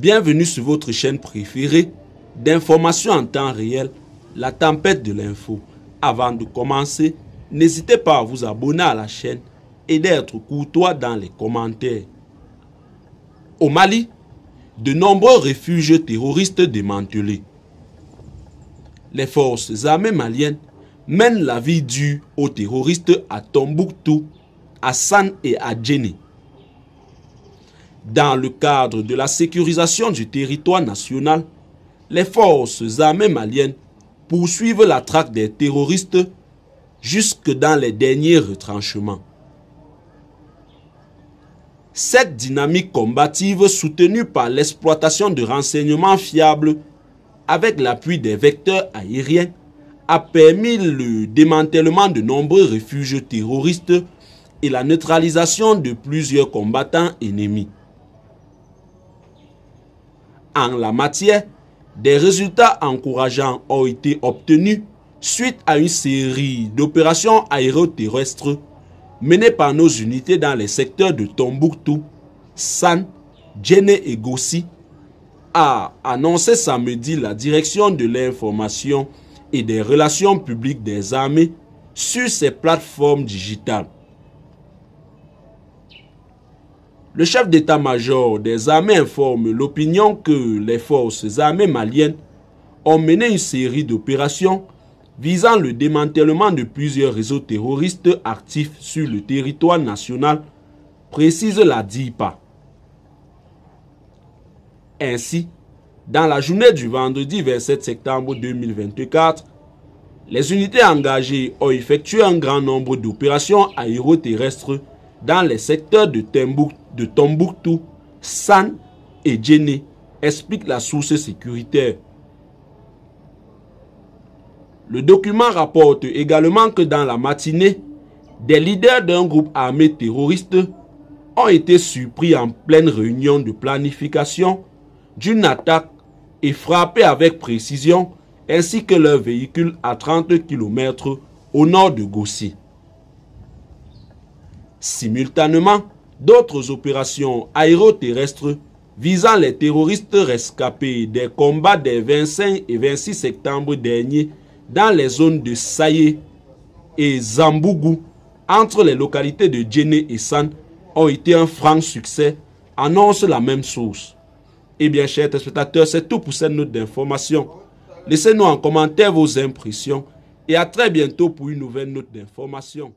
Bienvenue sur votre chaîne préférée d'informations en temps réel, la tempête de l'info. Avant de commencer, n'hésitez pas à vous abonner à la chaîne et d'être courtois dans les commentaires. Au Mali, de nombreux réfugiés terroristes démantelés. Les forces armées maliennes mènent la vie due aux terroristes à Tombouctou, à San et à Djenné. Dans le cadre de la sécurisation du territoire national, les forces armées maliennes poursuivent la traque des terroristes jusque dans les derniers retranchements. Cette dynamique combative soutenue par l'exploitation de renseignements fiables avec l'appui des vecteurs aériens a permis le démantèlement de nombreux réfugiés terroristes et la neutralisation de plusieurs combattants ennemis en la matière, des résultats encourageants ont été obtenus suite à une série d'opérations aéroterrestres menées par nos unités dans les secteurs de Tombouctou, San, Djéné et Gossi, a annoncé samedi la direction de l'information et des relations publiques des armées sur ses plateformes digitales. Le chef d'état-major des armées informe l'opinion que les forces armées maliennes ont mené une série d'opérations visant le démantèlement de plusieurs réseaux terroristes actifs sur le territoire national, précise la DIPA. Ainsi, dans la journée du vendredi 27 septembre 2024, les unités engagées ont effectué un grand nombre d'opérations aéroterrestres dans les secteurs de Timbuktu, de Tombouctou, San et Djéné, explique la source sécuritaire. Le document rapporte également que dans la matinée, des leaders d'un groupe armé terroriste ont été surpris en pleine réunion de planification d'une attaque et frappés avec précision ainsi que leur véhicule à 30 km au nord de Gossi. Simultanément, d'autres opérations aéroterrestres visant les terroristes rescapés des combats des 25 et 26 septembre dernier dans les zones de Sayé et Zambougou entre les localités de Djéné et San ont été un franc succès, annonce la même source. Eh bien, chers spectateurs, c'est tout pour cette note d'information. Laissez-nous en commentaire vos impressions et à très bientôt pour une nouvelle note d'information.